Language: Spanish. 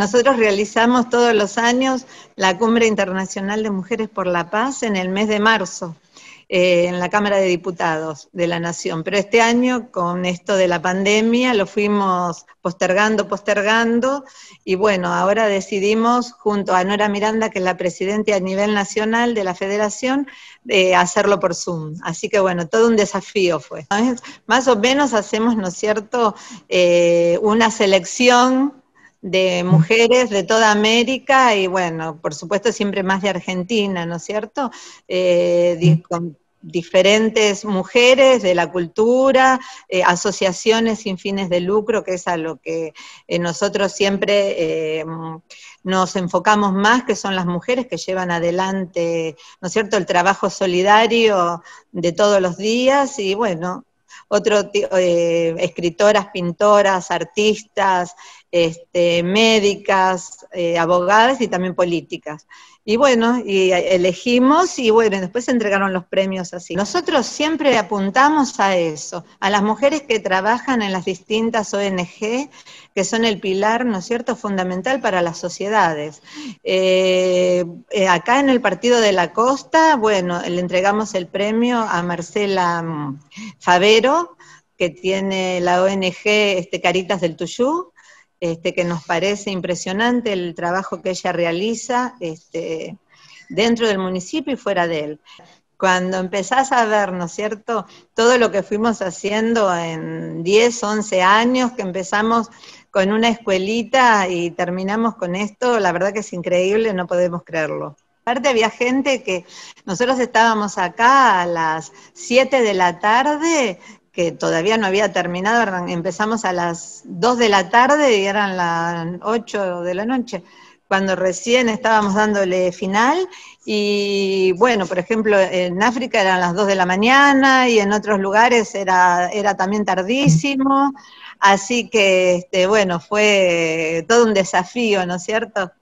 Nosotros realizamos todos los años la Cumbre Internacional de Mujeres por la Paz en el mes de marzo. Eh, en la Cámara de Diputados de la Nación. Pero este año, con esto de la pandemia, lo fuimos postergando, postergando, y bueno, ahora decidimos, junto a Nora Miranda, que es la presidenta a nivel nacional de la Federación, hacerlo por Zoom. Así que bueno, todo un desafío fue. Más o menos hacemos, ¿no es cierto?, eh, una selección de mujeres de toda América y bueno, por supuesto siempre más de Argentina, ¿no es cierto? Eh, con diferentes mujeres de la cultura, eh, asociaciones sin fines de lucro, que es a lo que eh, nosotros siempre nos enfocamos más, que son las mujeres que llevan adelante, ¿no es cierto?, el trabajo solidario de todos los días y bueno, otro escritoras, pintoras, artistas, este, médicas, eh, abogadas y también políticas. Y bueno, y eh, elegimos y bueno, después se entregaron los premios así. Nosotros siempre apuntamos a eso, a las mujeres que trabajan en las distintas ONG, que son el pilar, ¿no es cierto?, fundamental para las sociedades. Eh, acá en el Partido de la Costa, bueno, le entregamos el premio a Marcela mm, Favero, que tiene la ONG este, Caritas del Tuyú, este, que nos parece impresionante el trabajo que ella realiza este, dentro del municipio y fuera de él. Cuando empezás a ver, ¿no es cierto?, todo lo que fuimos haciendo en 10, 11 años, que empezamos con una escuelita y terminamos con esto, la verdad que es increíble, no podemos creerlo. Aparte había gente que nosotros estábamos acá a las 7 de la tarde que todavía no había terminado, empezamos a las 2 de la tarde y eran las 8 de la noche, cuando recién estábamos dándole final y bueno, por ejemplo, en África eran las 2 de la mañana y en otros lugares era, era también tardísimo, así que este, bueno, fue todo un desafío, ¿no es cierto?